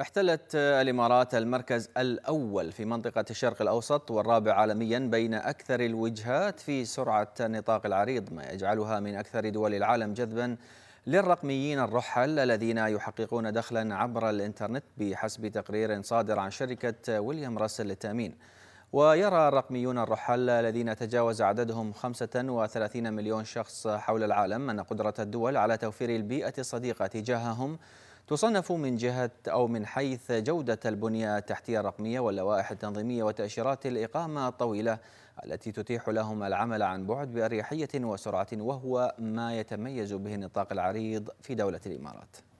احتلت الامارات المركز الاول في منطقه الشرق الاوسط والرابع عالميا بين اكثر الوجهات في سرعه النطاق العريض ما يجعلها من اكثر دول العالم جذبا للرقميين الرحل الذين يحققون دخلا عبر الانترنت بحسب تقرير صادر عن شركه ويليام راسل للتامين ويرى الرقميون الرحل الذين تجاوز عددهم 35 مليون شخص حول العالم أن قدرة الدول على توفير البيئة الصديقة تجاههم تصنف من جهة أو من حيث جودة البنية التحتية الرقمية واللوائح التنظيمية وتأشيرات الإقامة الطويلة التي تتيح لهم العمل عن بعد بأريحية وسرعة وهو ما يتميز به النطاق العريض في دولة الإمارات